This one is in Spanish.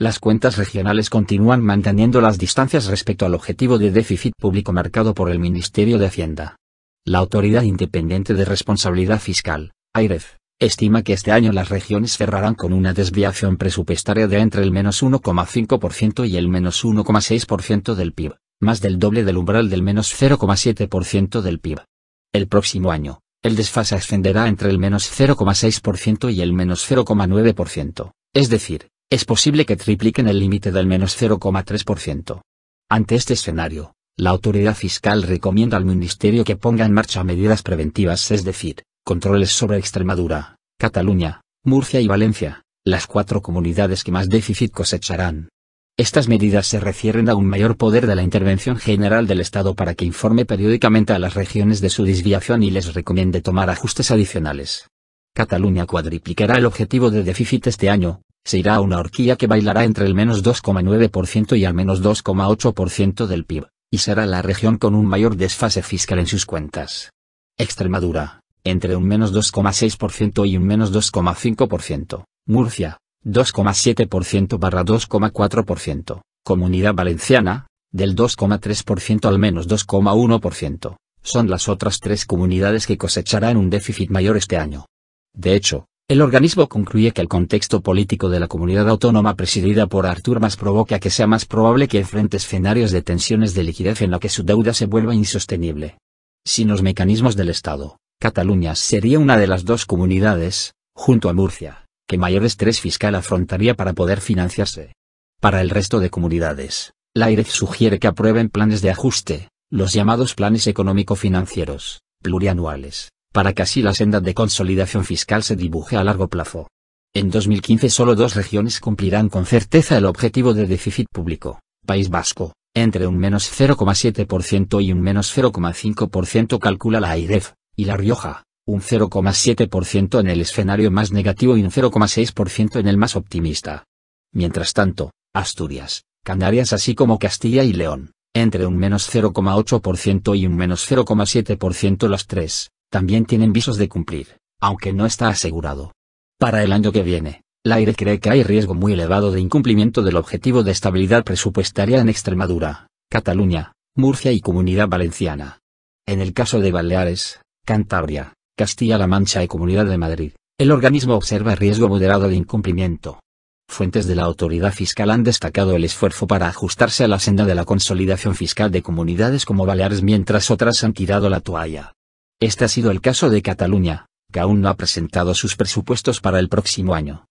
Las cuentas regionales continúan manteniendo las distancias respecto al objetivo de déficit público marcado por el Ministerio de Hacienda. La Autoridad Independiente de Responsabilidad Fiscal, AIREF, estima que este año las regiones cerrarán con una desviación presupuestaria de entre el menos 1,5% y el menos 1,6% del PIB, más del doble del umbral del menos 0,7% del PIB. El próximo año, el desfase ascenderá entre el menos 0,6% y el menos 0,9%, es decir, es posible que tripliquen el límite del menos 0,3%. Ante este escenario, la autoridad fiscal recomienda al Ministerio que ponga en marcha medidas preventivas, es decir, controles sobre Extremadura, Cataluña, Murcia y Valencia, las cuatro comunidades que más déficit cosecharán. Estas medidas se refieren a un mayor poder de la Intervención General del Estado para que informe periódicamente a las regiones de su desviación y les recomiende tomar ajustes adicionales. Cataluña cuadriplicará el objetivo de déficit este año, se irá a una horquilla que bailará entre el menos 2,9% y al menos 2,8% del PIB, y será la región con un mayor desfase fiscal en sus cuentas. Extremadura, entre un menos 2,6% y un menos 2,5%, Murcia, 2,7% barra 2,4%, Comunidad Valenciana, del 2,3% al menos 2,1%, son las otras tres comunidades que cosecharán un déficit mayor este año. De hecho, el organismo concluye que el contexto político de la comunidad autónoma presidida por Artur Mas provoca que sea más probable que enfrente escenarios de tensiones de liquidez en la que su deuda se vuelva insostenible. Sin los mecanismos del Estado, Cataluña sería una de las dos comunidades, junto a Murcia, que mayor estrés fiscal afrontaría para poder financiarse. Para el resto de comunidades, Lairez sugiere que aprueben planes de ajuste, los llamados planes económico-financieros, plurianuales, para que así la senda de consolidación fiscal se dibuje a largo plazo. En 2015 solo dos regiones cumplirán con certeza el objetivo de déficit público, País Vasco, entre un menos 0,7% y un menos 0,5% calcula la AIREF, y La Rioja, un 0,7% en el escenario más negativo y un 0,6% en el más optimista. Mientras tanto, Asturias, Canarias así como Castilla y León, entre un menos 0,8% y un menos 0,7% las tres, también tienen visos de cumplir, aunque no está asegurado. Para el año que viene, la AIRE cree que hay riesgo muy elevado de incumplimiento del objetivo de estabilidad presupuestaria en Extremadura, Cataluña, Murcia y Comunidad Valenciana. En el caso de Baleares, Cantabria, Castilla-La Mancha y Comunidad de Madrid, el organismo observa riesgo moderado de incumplimiento. Fuentes de la autoridad fiscal han destacado el esfuerzo para ajustarse a la senda de la consolidación fiscal de comunidades como Baleares mientras otras han tirado la toalla. Este ha sido el caso de Cataluña, que aún no ha presentado sus presupuestos para el próximo año.